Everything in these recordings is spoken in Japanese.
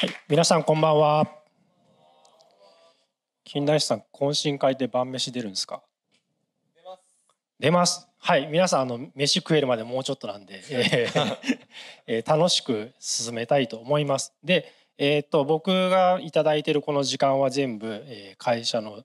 はい、皆さんこんばんは。金田さん、懇親会で晩飯出るんですか。出ます。出ます。はい、皆さん、あの飯食えるまでもうちょっとなんで、えー え楽しく進めたいと思います。で、えー、っと僕が頂いてるこの時間は全部、えー、会社の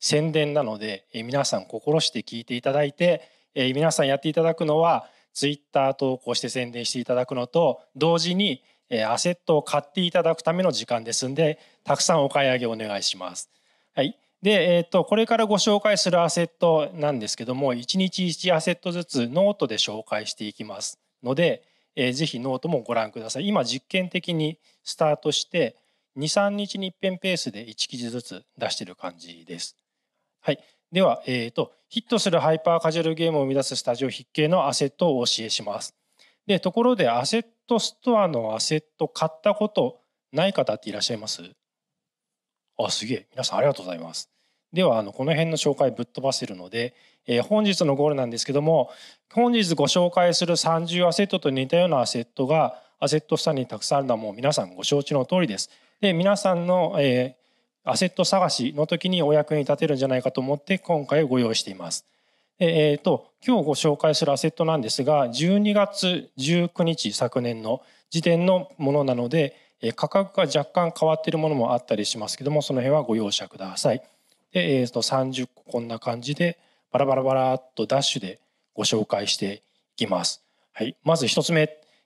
宣伝なので、えー、皆さん心して聞いていただいて、えー、皆さんやっていただくのは。ツイッター投稿して宣伝していただくのと同時にえアセットを買っていただくための時間ですんで、たくさんお買い上げお願いします。はい。で、えっ、ー、と、これからご紹介するアセットなんですけども、1日1アセットずつノートで紹介していきますので、えー、ぜひノートもご覧ください。今、実験的にスタートして、2、3日に一遍ペースで1記事ずつ出してる感じです。はい。では、えっ、ー、と、ヒットするハイパーカジュアルゲームを生み出すスタジオ筆記のアセットをお教えします。でところでアセットストアのアセット買ったことない方っていらっしゃいますあすげえ皆さんありがとうございます。ではあのこの辺の紹介ぶっ飛ばせるので、えー、本日のゴールなんですけども本日ご紹介する30アセットと似たようなアセットがアセットスタにたくさんあるのはもう皆さんご承知の通りです。で皆さんの、えー、アセット探しの時にお役に立てるんじゃないかと思って今回ご用意しています。えーと、今日ご紹介するアセットなんですが12月19日昨年の時点のものなので価格が若干変わっているものもあったりしますけどもその辺はご容赦ください。で、えー、と30個こんな感じでバラバラバラっとダッシュでご紹介していきます。はい、まず1つ目、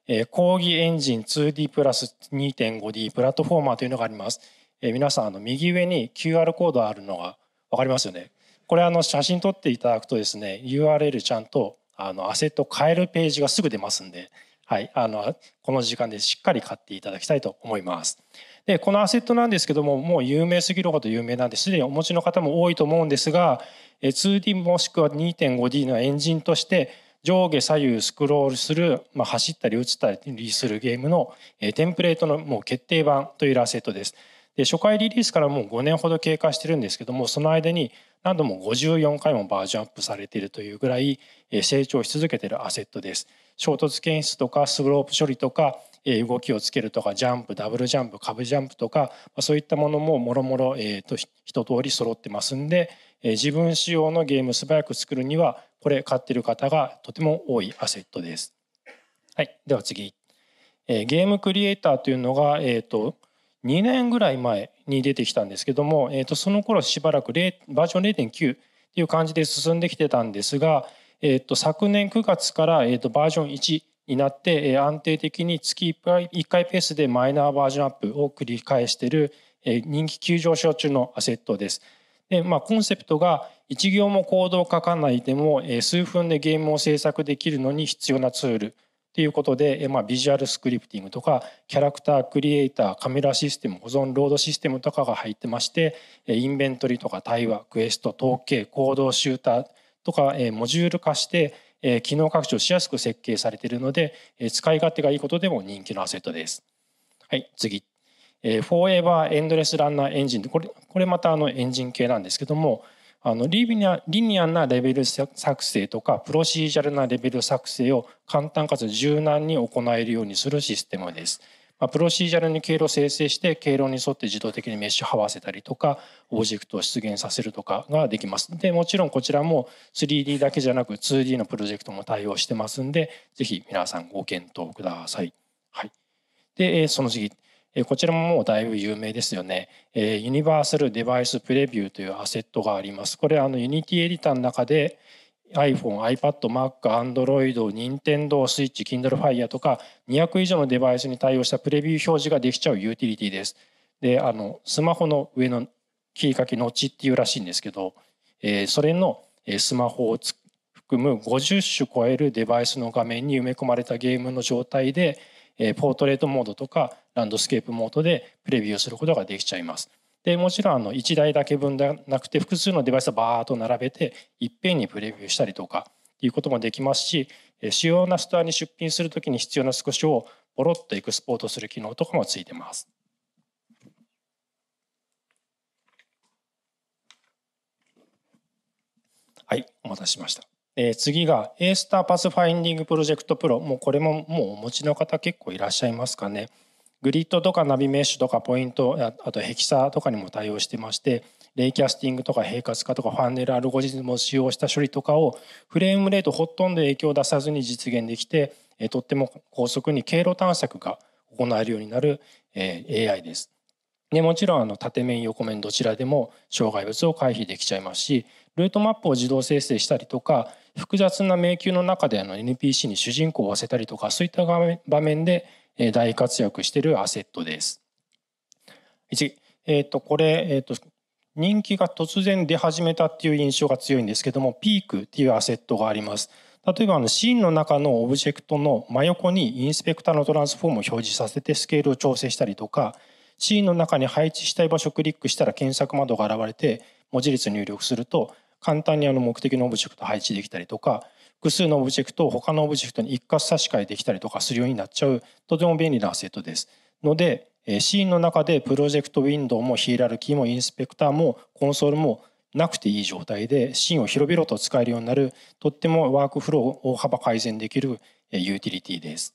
えー、講義エンジン 2D プラス 2.5D プラットフォーマーというのがあります。えー、皆さんあの右上に QR コードあるのが分かりますよね。これあの写真撮っていただくとですね URL ちゃんとあのアセット変えるページがすぐ出ますんで、はい、あのこの時間でしっかり買っていただきたいと思います。でこのアセットなんですけどももう有名すぎるほど有名なんですでにお持ちの方も多いと思うんですが 2D もしくは 2.5D のエンジンとして上下左右スクロールする、まあ、走ったり打ったりするゲームのテンプレートのもう決定版というアセットです。で初回リリースからもう5年ほど経過してるんですけどもその間に何度も54回もバージョンアップされているというぐらい成長し続けてるアセットです。衝突検出とかスロープ処理とか動きをつけるとかジャンプダブルジャンプ株ジャンプとかそういったものももろもろ一通り揃ってますんで自分仕様のゲーム素早く作るにはこれ買ってる方がとても多いアセットです。はい、では次ゲームクリエイターというのが、えーと2年ぐらい前に出てきたんですけども、えー、とその頃しばらくバージョン0.9っていう感じで進んできてたんですが、えー、と昨年9月から、えー、とバージョン1になって、え安定的に月1回ペースでマイナーバージョンアップを繰り返している、え人気急上昇中のアセットです。でまあ、コンセプトが1行もコードを書かないでも、え数分でゲームを制作できるのに必要なツールっていうことで、まあ、ビジュアルスクリプティングとかキャラクタークリエイターカメラシステム保存ロードシステムとかが入ってましてインベントリとか対話クエスト統計行動シューターとかモジュール化して機能拡張しやすく設計されているので使い勝手がいいことでも人気のアセットです。はい、次フォーエバーエンドレスランナーエンジンこれこれまたあのエンジン系なんですけどもあのリニアリニアなレベル作成とかプロシージャルなレベル作成を簡単かつ柔軟に行えるようにするシステムです。まあ、プロシージャルに経路を生成して経路に沿って自動的にメッシュを這わせたりとかオブジェクトを出現させるとかができます。でもちろんこちらも 3D だけじゃなく 2D のプロジェクトも対応してますんで是非皆さんご検討ください。はい、でその次こちらももうだいぶ有名ですよね。ユニバーサルデバイスプレビューというアセットがあります。これあの u n i t エディターの中で iPhone、iPad、Mac、Android、Nintendo、Switch、Kindle Fire とか200以上のデバイスに対応したプレビュー表示ができちゃうユーティリティです。で、あの、スマホの上の切りかけのちっていうらしいんですけど、えー、それのスマホを含む50種超えるデバイスの画面に埋め込まれたゲームの状態で、えー、ポートレートモードとかランドスケープモードでプレビューすることができちゃいます。でもちろんあの1台だけ分ではなくて複数のデバイスをバーッと並べていっぺんにプレビューしたりとかっていうこともできますし主要なストアに出品するときに必要な少しをポロッとエクスポートする機能とかもついてます。はい、お待たせしました。えー、次が A スターパスファインディングプロジェクトプロ。もうこれももうお持ちの方結構いらっしゃいますかね。グリッドとかナビメッシュとかポイントあとヘキサとかにも対応してましてレイキャスティングとか平滑化とかファンネルアルゴリズムを使用した処理とかをフレームレートほとんど影響を出さずに実現できてとっても高速に経路探索が行えるようになる AI です。でもちろんあの縦面横面どちらでも障害物を回避できちゃいますしルートマップを自動生成したりとか複雑な迷宮の中であの NPC に主人公を合わせたりとかそういった場面で大活躍しているアセットです。1、えっ、ー、と、これ、えっ、ー、と、人気が突然出始めたっていう印象が強いんですけども、ピークっていうアセットがあります。例えばあのシーンの中のオブジェクトの真横にインスペクターのトランスフォームを表示させてスケールを調整したりとか、シーンの中に配置したい場所をクリックしたら検索窓が現れて文字列入力すると簡単にあの目的のオブジェクト配置できたりとか、複数のオブジェクトを他のオブジェクトに一括差し替えできたりとかするようになっちゃうとても便利なアセットです。ので、シーンの中でプロジェクトウィンドウもヒエラルキーもインスペクターもコンソールもなくていい状態でシーンを広々と使えるようになるとってもワークフローを大幅改善できるユーティリティです。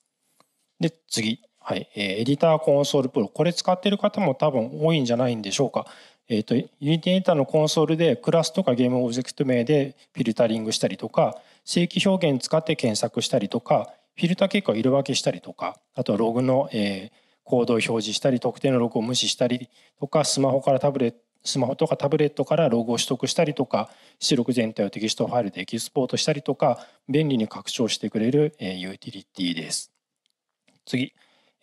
で次、はい、エディターコンソールプロこれ使ってる方も多分多いんじゃないんでしょうか。えーと、とユニティエディターのコンソールでクラスとかゲームオブジェクト名でフィルタリングしたりとか正規表現使って検索したりとかフィルター結果を色分けしたりとかあとはログの、えー、コードを表示したり特定のログを無視したりとかスマホからタブレットスマホとかタブレットからログを取得したりとか出力全体をテキストファイルでエキスポートしたりとか便利に拡張してくれる、えユーティリティです次、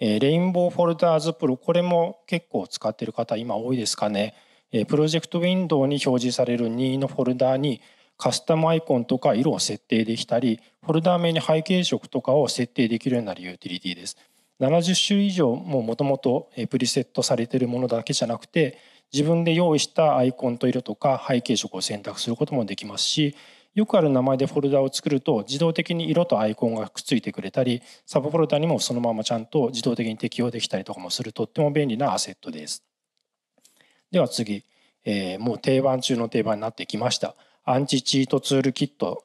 えレインボーフォルダーズプロこれも結構使ってる方今多いですかねプロジェクトウィンドウに表示される任意のフォルダーにカスタムアイコンとか色を設定できたりフォルダー名に背景色とかを設定できるようになるユーティリティです70種類以上ももともとプリセットされているものだけじゃなくて自分で用意したアイコンと色とか背景色を選択することもできますしよくある名前でフォルダを作ると自動的に色とアイコンがくっついてくれたりサブフォルダにもそのままちゃんと自動的に適用できたりとかもするとっても便利なアセットです。では次、えー、もう定番中の定番になってきました。アンチチートツールキット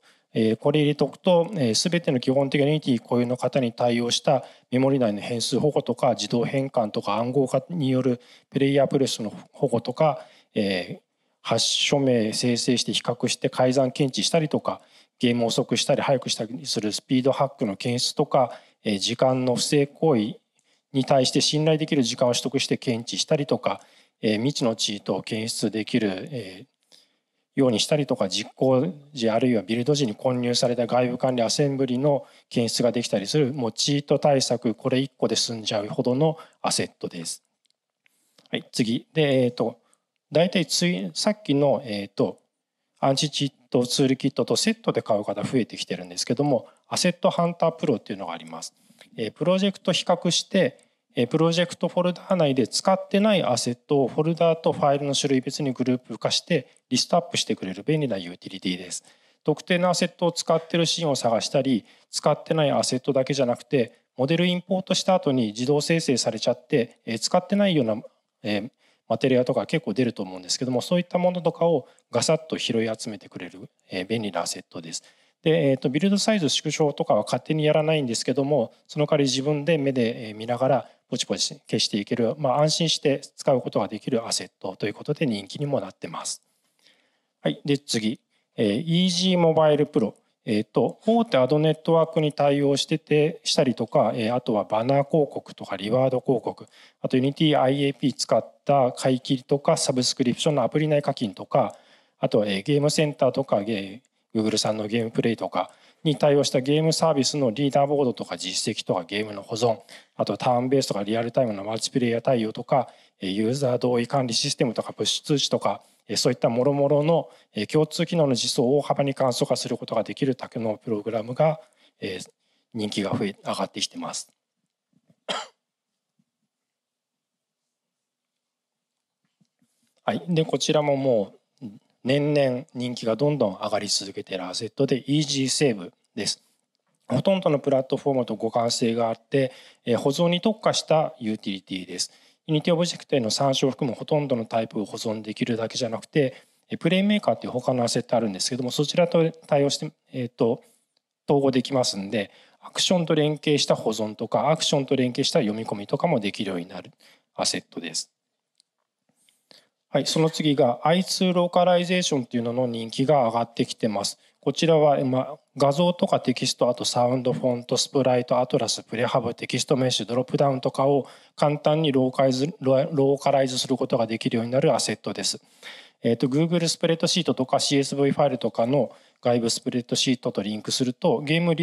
これ入れておくと全ての基本的な Unity 固有の方に対応したメモリ内の変数保護とか自動変換とか暗号化によるプレイヤープレスの保護とか発署名生成して比較して改ざん検知したりとかゲームを遅くしたり早くしたりするスピードハックの検出とか時間の不正行為に対して信頼できる時間を取得して検知したりとか未知のチートを検出できるようにしたりとか実行時あるいはビルド時に混入された外部管理アセンブリの検出ができたりするもうチート対策これ1個で済んじゃうほどのアセットです。はい、次で、えーと、大体ついさっきの、えーと、とアンチチートツールキットとセットで買う方増えてきてるんですけどもアセットハンタープロっていうのがあります。えー、プロジェクト比較してプロジェクトフォルダー内で使ってないアセットをフォルダーとファイルの種類別にグループ化してリストアップしてくれる便利なユーティリティです。特定のアセットを使ってるシーンを探したり使ってないアセットだけじゃなくてモデルインポートした後に自動生成されちゃって使ってないような、えマテリアとか結構出ると思うんですけどもそういったものとかをガサッと拾い集めてくれる、え便利なアセットです。で、えーと、とビルドサイズ縮小とかは勝手にやらないんですけどもその代わり自分で目で見ながらポチポチ消していける、まあ、安心して使うことができるアセットということで人気にもなってます。はい、で次、えー、Easy Mobile Pro えーと、と大手アドネットワークに対応しててしたりとか、えー、あとはバナー広告とかリワード広告あと UnityIAP 使った買い切りとかサブスクリプションのアプリ内課金とかあとは、えー、ゲームセンターとか、えー、Google さんのゲームプレイとかに対応したゲームサービスのリーダーボードとか実績とかゲームの保存あとはターンベースとかリアルタイムのマルチプレイヤー対応とかユーザー同意管理システムとかプッシュ通知とかそういったもろもろの共通機能の実装を大幅に簡素化することができる機能プログラムが人気が増え上がってきてます。はい、でこちらもも年々人気がどんどん上がり続けているアセットで EG セーブです。ほとんどのプラットフォームと互換性があって、え保存に特化したユーティリティです。ユニティオブジェクトへの参照を含むほとんどのタイプを保存できるだけじゃなくて、プレイメーカーっていう他のアセットあるんですけども、そちらと対応して、えっ、ー、と、統合できますんで、アクションと連携した保存とか、アクションと連携した読み込みとかもできるようになるアセットです。はい、その次が I2 ローカライゼーションっていうのの人気が上がってきてます。こちらは今画像とかテキスト、あとサウンド、フォント、スプライト、アトラス、プレハブ、テキストメッシュ、ドロップダウンとかを簡単にローカライズローカライズすることができるようになるアセットです。えっ、ー、と、Google スプレッドシートとか CSV ファイルとかの外部スプレッドシートとリンクすると、ゲーム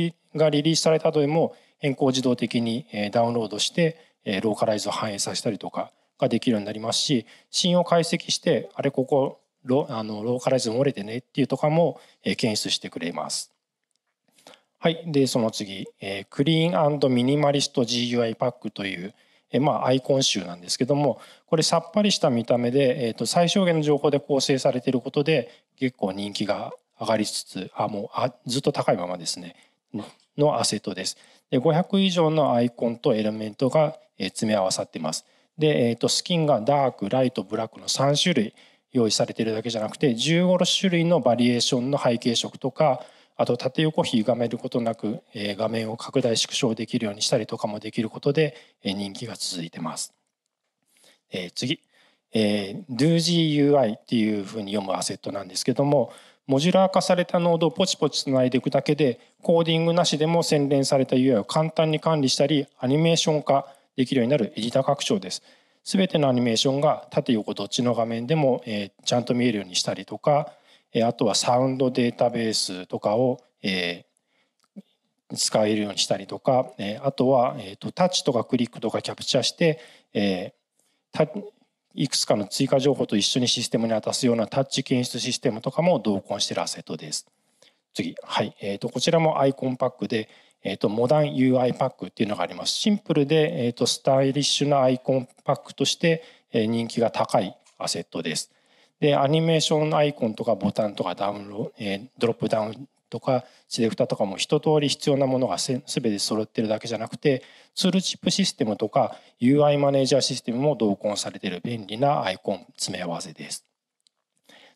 がリリースされた後でも変更を自動的にダウンロードして、ローカライズを反映させたりとかができるようになりますし死因を解析してあれここロあのローカライズ漏れてねっていうとかも、え検出してくれます。はい、でその次、えクリーンミニマリスト GUI パックという、えまあ、アイコン集なんですけどもこれさっぱりした見た目で、えーと、最小限の情報で構成されていることで結構人気が上がりつつあもうあずっと高いままですねのアセットです。で500以上のアイコンとエレメントが詰め合わさってます。で、えー、とスキンがダークライトブラックの3種類用意されているだけじゃなくて15種類のバリエーションの背景色とかあと縦横比がめることなく、え画面を拡大縮小できるようにしたりとかもできることで、え人気が続いてます。え次、え DoGUI っていうふうに読むアセットなんですけどもモジュラー化されたノードをポチポチつないでいくだけでコーディングなしでも洗練された UI を簡単に管理したりアニメーション化できるようになるエディター拡張です。すべてのアニメーションが縦横どっちの画面でも、えちゃんと見えるようにしたりとか、えあとはサウンドデータベースとかを、え使えるようにしたりとか、えあとは、えと、タッチとかクリックとかキャプチャして、えいくつかの追加情報と一緒にシステムに渡すようなタッチ検出システムとかも同梱しているアセットです。次、はいえーとこちらもアイコンパックで、えーと、モダン UI パックっていうのがありますシンプルで、えーと、スタイリッシュなアイコンパックとして、えー、人気が高いアセットですでアニメーションアイコンとかボタンとかダウンロ、えー、ドロップダウンとかセレクタとかも一通り必要なものが全て揃ってるだけじゃなくてツールチップシステムとか UI マネージャーシステムも同梱されてる便利なアイコン詰め合わせです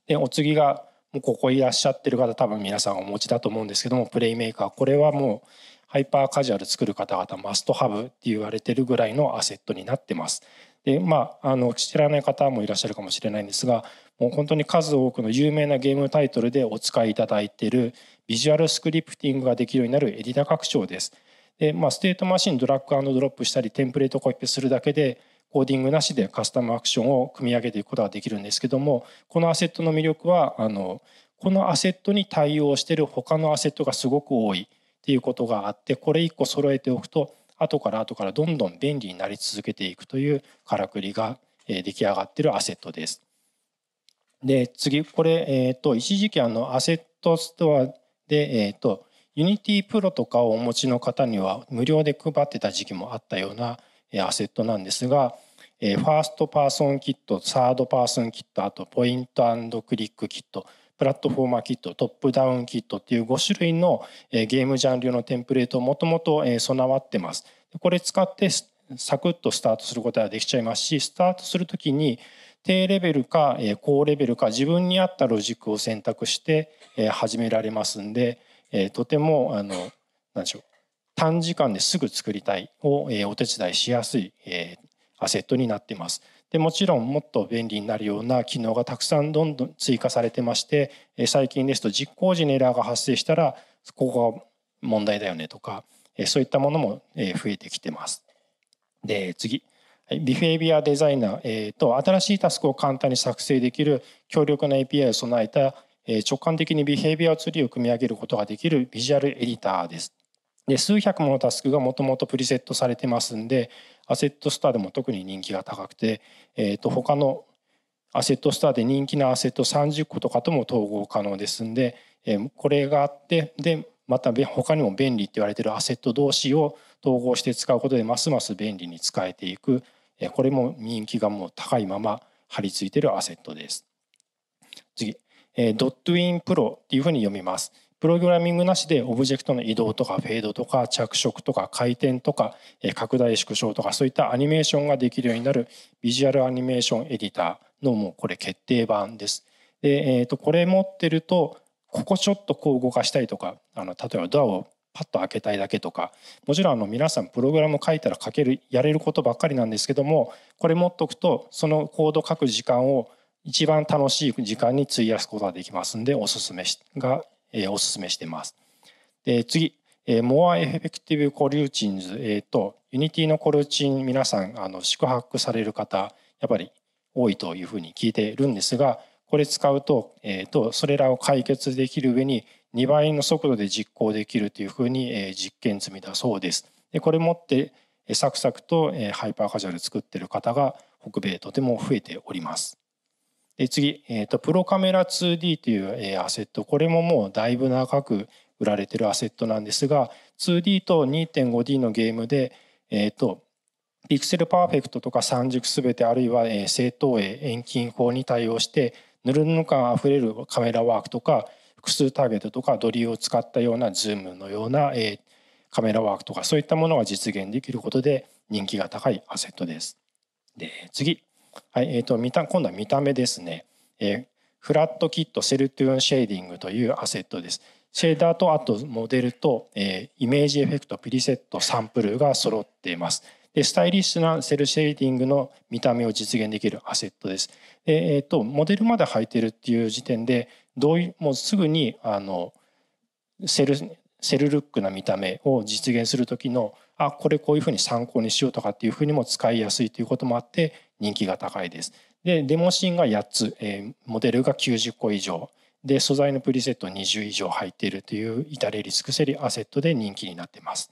でお次がもうここいらっしゃってる方多分皆さんお持ちだと思うんですけどもプレイメーカーこれはもうハイパーカジュアル作る方々マストハブって言われてるぐらいのアセットになってます。でまあ、あの知らない方もいらっしゃるかもしれないんですがもう本当に数多くの有名なゲームタイトルでお使いいただいてるビジュアルスクリプティングができるようになるエディター拡張です。でまあ、ステートマシンドラッグドロップしたりテンプレートコピペするだけでコーディングなしでカスタムアクションを組み上げていくことができるんですけどもこのアセットの魅力はあのこのアセットに対応してる他のアセットがすごく多いっていうことがあってこれ1個揃えておくと後から後からどんどん便利になり続けていくというからくりが出来上がってるアセットです。で次これ、えーと、一時期あのアセットストアで、えーと、と Unity Pro とかをお持ちの方には無料で配ってた時期もあったようなアセットなんですが、えー、ファーストパーソンキットサードパーソンキットあとポイントクリックキットプラットフォーマーキット、トップダウンキットっていう5種類のゲームジャンルのテンプレートをもともと備わってます。これ使ってサクッとスタートすることができちゃいますし、スタートするときに低レベルか高レベルか自分に合ったロジックを選択して始められますんで、とても、あの、何でしょう。短時間ですぐ作りたいをお手伝いしやすいアセットになっています。でもちろんもっと便利になるような機能がたくさんどんどん追加されてまして最近ですと実行時にエラーが発生したらここが問題だよねとかそういったものも増えてきてます。で次ビフェイビアデザイナーと新しいタスクを簡単に作成できる強力な API を備えた直感的にビヘイビアツリーを組み上げることができるビジュアルエディターです。で数百ものタスクがもともとプリセットされてますんでアセットスターでも特に人気が高くて、えー、と他のアセットスターで人気なアセット30個とかとも統合可能ですんで、えー、これがあってでまた他にも便利って言われてるアセット同士を統合して使うことでますます便利に使えていく、えー、これも人気がもう高いまま張り付いてるアセットです。次えドットウィンプロっていうふうに読みます。プログラミングなしでオブジェクトの移動とかフェードとか着色とか回転とか拡大縮小とかそういったアニメーションができるようになるビジュアルアニメーションエディターのもうこれ決定版です。で、えー、とこれ持ってるとここちょっとこう動かしたいとかあの例えばドアをパッと開けたいだけとかもちろんあの皆さんプログラム書いたら書けるやれることばっかりなんですけどもこれ持っとくとそのコード書く時間を一番楽しい時間に費やすことができますんでおすすめしが、えー、おすすめしてます。で次、えー、More Effective Colutions、えーと、Unity のコルチン皆さんあの宿泊される方やっぱり多いというふうに聞いているんですがこれ使うと,、えーとそれらを解決できる上に2倍の速度で実行できるというふうに、えー、実験済みだそうです。でこれ持ってサクサクとハイパーカジュアル作ってる方が北米とても増えております。で次、えーと、プロカメラ 2D という、えー、アセットこれももうだいぶ長く売られてるアセットなんですが 2D と 2.5D のゲームで、えーと、ピクセルパーフェクトとか三軸すべてあるいは、えー、正当鋭遠近法に対応してぬるぬる感あふれるカメラワークとか複数ターゲットとかドリーを使ったようなズームのような、えー、カメラワークとかそういったものが実現できることで人気が高いアセットです。で次はいえーと、た今度は見た目ですね、えー、フラットキットセルトゥーンシェーディングというアセットですシェーダーとあとモデルと、えー、イメージエフェクトプリセットサンプルが揃っていますでスタイリッシュなセルシェーディングの見た目を実現できるアセットです。でえーと、とモデルまで入ってるっていう時点でどういもうすぐにあのセルセルルックな見た目を実現する時のあこれこういうふうに参考にしようとかっていうふうにも使いやすいということもあって人気が高いです。で、デモシーンが8つ、えー、モデルが90個以上、で、素材のプリセット20以上入っているという至れり尽くせりアセットで人気になっています。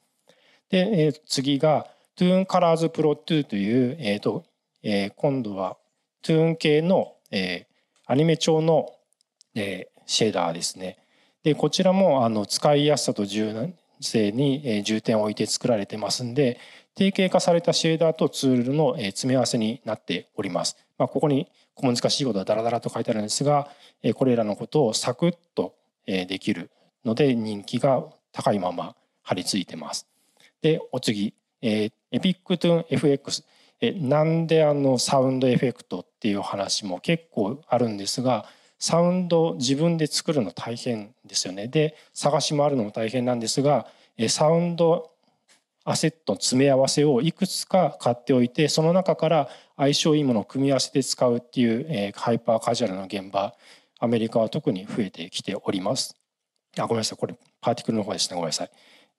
で、えー、次が、トゥーンカラーズプロ2という、えーとえー、今度はトゥーン系の、えー、アニメ調の、えー、シェーダーですね。で、こちらもあの使いやすさと柔軟性に重点を置いて作られてますんで、定型化されたシェーダーとツールの詰め合わせになっております。まあ、ここに小難しいことはダラダラと書いてあるんですが、これらのことをサクッとできるので人気が高いまま張り付いてます。で、お次、えエピックトゥン FX。えなんであのサウンドエフェクトっていう話も結構あるんですがサウンド自分で作るの大変ですよねで探し回るのも大変なんですがサウンドアセットの詰め合わせをいくつか買っておいてその中から相性いいものを組み合わせて使うっていう、えー、ハイパーカジュアルな現場アメリカは特に増えてきております。あごめんなさいこれパーティクルの方でしたごめんなさい。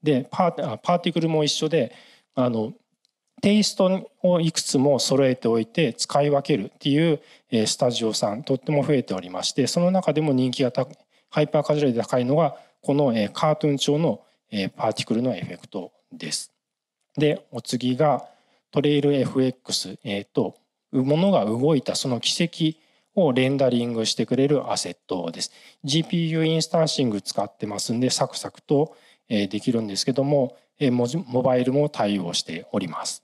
でパーパーティクルも一緒であのテイストをいくつも揃えておいて使い分けるっていう、えー、スタジオさんとっても増えておりましてその中でも人気が高いハイパーカジュアルで高いのがこの、えー、カートゥーン調の、えー、パーティクルのエフェクトです。でお次がトレイル FX、えっと、とものが動いたその軌跡をレンダリングしてくれるアセットです GPU インスタンシング使ってますんでサクサクとできるんですけどもモバイルも対応しております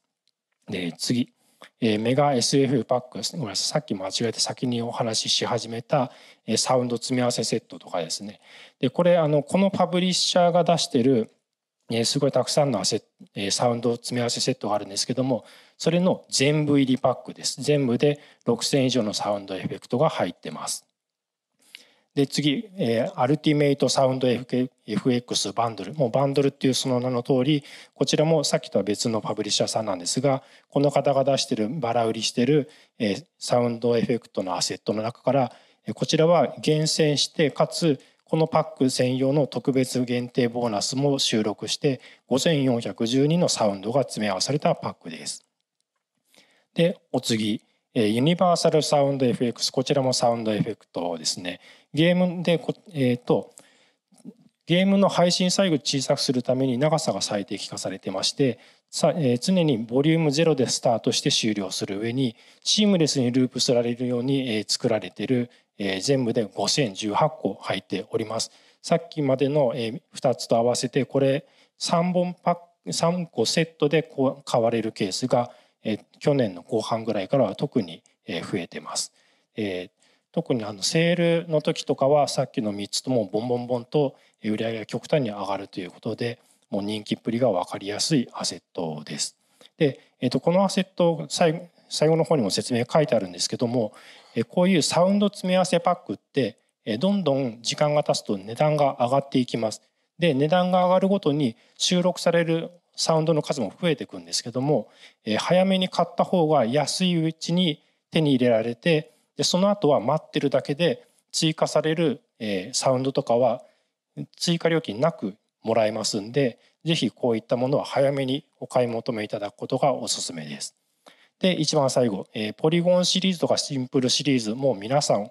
で次メガ SF パックですねごめんなさいさっき間違えて先にお話しし始めたサウンド詰め合わせセットとかですねでこれあのこのパブリッシャーが出してるえすごいたくさんのアセえサウンド詰め合わせセットがあるんですけどもそれの全部入りパックです全部で6000以上のサウンドエフェクトが入ってますで次、えー、アルティメイトサウンド FX バンドルもうバンドルっていうその名の通りこちらもさっきとは別のパブリッシャーさんなんですがこの方が出してるバラ売りしてる、えー、サウンドエフェクトのアセットの中からこちらは厳選してかつこのパック専用の特別限定ボーナスも収録して5412のサウンドが詰め合わされたパックです。でお次ユニバーサルサウンド FX こちらもサウンドエフェクトですねゲームでえっ、ー、とゲームの配信サイズを小さくするために長さが最適化されてましてさえー、常にボリュームゼロでスタートして終了する上にシームレスにループされるように、えー、作られている、えー、全部で5018個入っております。さっきまでの、えー、2つと合わせてこれ3本パック3個セットでこ買われるケースが、えー、去年の後半ぐらいからは特に、えー、増えてます。えー、特にあのセールの時とかはさっきの3つともボンボンボンと売り上げが極端に上がるということで、もう人気っぷりが分かりやすいアセットです。で、えー、とこのアセット最後の方にも説明書いてあるんですけども、えこういうサウンド詰め合わせパックって、えどんどん時間が経つと値段が上がっていきます。で値段が上がるごとに収録されるサウンドの数も増えていくんですけども、え早めに買った方が安いうちに手に入れられてでその後は待ってるだけで追加される、えサウンドとかは追加料金なくもらえますんで是非こういったものは早めにお買い求めいただくことがおすすめです。で一番最後、えー、ポリゴンシリーズとかシンプルシリーズもう皆さん、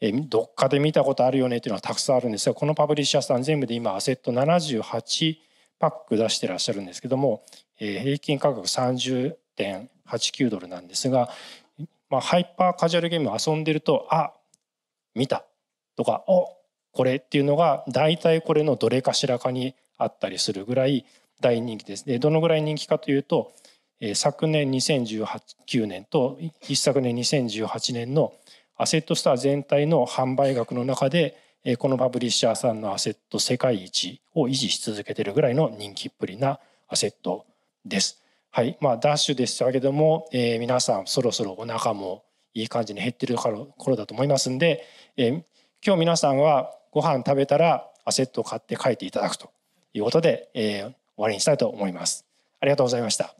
えー、どっかで見たことあるよねっていうのはたくさんあるんですがこのパブリッシャーさん全部で今アセット78パック出してらっしゃるんですけども、えー、平均価格30.89ドルなんですが、まあ、ハイパーカジュアルゲームを遊んでるとあ見たとかおこれっていうのが大体これのどれかしらかにあったりするぐらい大人気です。でどのぐらい人気かというと昨年2019年と一昨年2018年のアセットスター全体の販売額の中でこのパブリッシャーさんのアセット世界一を維持し続けてるぐらいの人気っぷりなアセットです。はいまあ、ダッシュでしたけども、えー、皆さんそろそろお腹もいい感じに減ってる頃だと思いますんで、えー、今日皆さんはご飯食べたらアセットを買って書いていただくということで、えー、終わりにしたいと思います。ありがとうございました。